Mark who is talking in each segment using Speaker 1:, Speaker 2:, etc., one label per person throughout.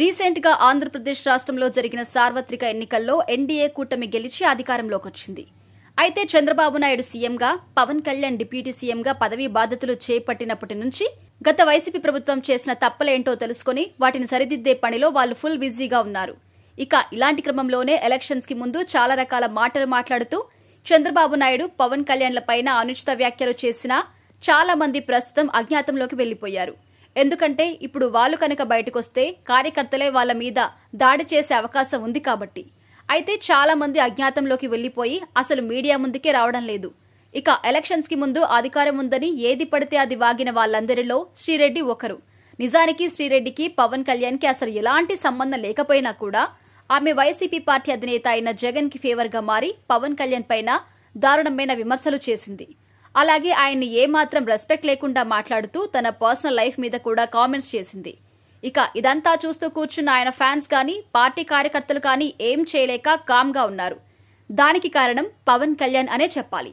Speaker 1: recent గా ఆంధ్రప్రదేశ్ రాష్ట్రంలో జరిగిన సార్వత్రిక ఎన్నికల్లో ఎన్డీఏ కూటమి గెలిచి అధికారంలోకి వచ్చింది అయితే చంద్రబాబు నాయుడు సీఎంగా పవన్ కళ్యాణ్ డిప్యూటీ సీఎంగా పదవీ బాధ్యతలు చేపట్టినప్పటి నుంచి గత వైసీపీ ప్రభుత్వం చేసిన తప్పలేంటో తెలుసుకుని వాటిని సరిదిద్దే పనిలో వాళ్లు ఫుల్ బిజీగా ఉన్నారు ఇక ఇలాంటి క్రమంలోనే ఎలక్షన్స్ కి ముందు చాలా రకాల మాటలు మాట్లాడుతూ చంద్రబాబు నాయుడు పవన్ కళ్యాణ్లపైన అనుచిత వ్యాఖ్యలు చేసినా చాలా మంది ప్రస్తుతం అజ్ఞాతంలోకి వెళ్లిపోయారు ఎందుకంటే ఇప్పుడు వాళ్ళు కనుక బయటకొస్తే కార్యకర్తలే వాళ్ళ మీద దాడి చేసే అవకాశం ఉంది కాబట్టి అయితే చాలా మంది అజ్ఞాతంలోకి వెళ్లిపోయి అసలు మీడియా ముందుకే రావడం లేదు ఇక ఎలక్షన్స్ కి ముందు అధికారం ఉందని ఏది పడితే అది వాగిన వాళ్ళందరిలో శ్రీరెడ్డి ఒకరు నిజానికి శ్రీరెడ్డికి పవన్ కళ్యాణ్ కి అసలు ఎలాంటి సంబంధం లేకపోయినా కూడా ఆమె వైసీపీ పార్టీ అధినేత అయిన జగన్ కి ఫేవర్ గా మారి పవన్ కళ్యాణ్ పైన దారుణమైన విమర్శలు చేసింది అలాగే ఆయన్ని ఏమాత్రం రెస్పెక్ట్ లేకుండా మాట్లాడుతూ తన పర్సనల్ లైఫ్ మీద కూడా కామెంట్స్ చేసింది ఇక ఇదంతా చూస్తూ కూర్చున్న ఆయన ఫ్యాన్స్ కానీ పార్టీ కార్యకర్తలు కానీ ఏం చేయలేక కామ్గా ఉన్నారు దానికి కారణం పవన్ కళ్యాణ్ అనే చెప్పాలి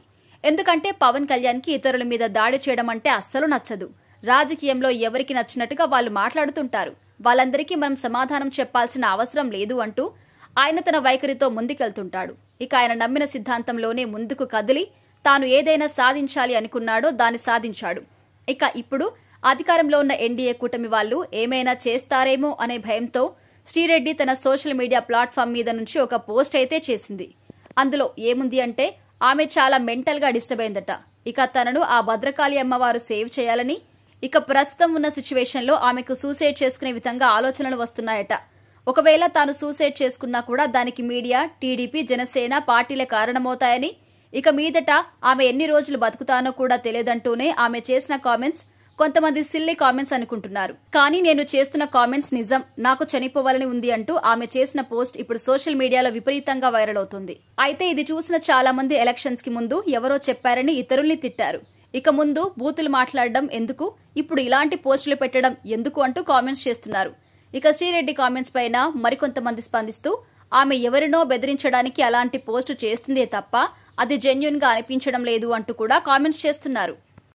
Speaker 1: ఎందుకంటే పవన్ కళ్యాణ్కి ఇతరుల మీద దాడి చేయడం అంటే అస్సలు నచ్చదు రాజకీయంలో ఎవరికి నచ్చినట్టుగా వాళ్ళు మాట్లాడుతుంటారు వాళ్ళందరికీ మనం సమాధానం చెప్పాల్సిన అవసరం లేదు అంటూ ఆయన తన వైఖరితో ముందుకెళ్తుంటాడు ఇక ఆయన నమ్మిన సిద్ధాంతంలోనే ముందుకు కదిలి తాను ఏదైనా సాధించాలి అనుకున్నాడో దాన్ని సాధించాడు ఇక ఇప్పుడు అధికారంలో ఉన్న ఎన్డీఏ కూటమి వాళ్ళు ఏమైనా చేస్తారేమో అనే భయంతో శ్రీరెడ్డి తన సోషల్ మీడియా ప్లాట్ఫామ్ మీద నుంచి ఒక పోస్ట్ అయితే చేసింది అందులో ఏముంది అంటే ఆమె చాలా మెంటల్గా డిస్టర్బ్ అయిందట ఇక తనను ఆ భద్రకాళి అమ్మవారు సేవ్ చేయాలని ఇక ప్రస్తుతం ఉన్న లో ఆమెకు సూసైడ్ చేసుకునే విధంగా ఆలోచనలు వస్తున్నాయట ఒకవేళ తాను సూసైడ్ చేసుకున్నా కూడా దానికి మీడియా టీడీపీ జనసేన పార్టీల కారణమవుతాయని ఇక మీదట ఆమె ఎన్ని రోజులు బతుకుతానో కూడా తెలియదంటూనే ఆమె చేసిన కామెంట్స్ కొంతమంది సిల్లీ కామెంట్స్ అనుకుంటున్నారు కానీ నేను చేస్తున్న కామెంట్స్ నిజం నాకు చనిపోవాలని ఉంది అంటూ ఆమె చేసిన పోస్ట్ ఇప్పుడు సోషల్ మీడియాలో విపరీతంగా వైరల్ అవుతుంది అయితే ఇది చూసిన చాలా మంది ఎలక్షన్స్ కి ముందు ఎవరో చెప్పారని ఇతరుల్ని తిట్టారు ఇక ముందు బూతులు మాట్లాడడం ఎందుకు ఇప్పుడు ఇలాంటి పోస్టులు పెట్టడం ఎందుకు అంటూ కామెంట్స్ చేస్తున్నారు ఇక శ్రీరెడ్డి కామెంట్స్ పైన మరికొంతమంది స్పందిస్తూ ఆమె ఎవరినో బెదిరించడానికి అలాంటి పోస్టు చేస్తుందే తప్ప అది జెన్యున్ గా అనిపించడం లేదు అంటూ కూడా కామెంట్స్ చేస్తున్నారు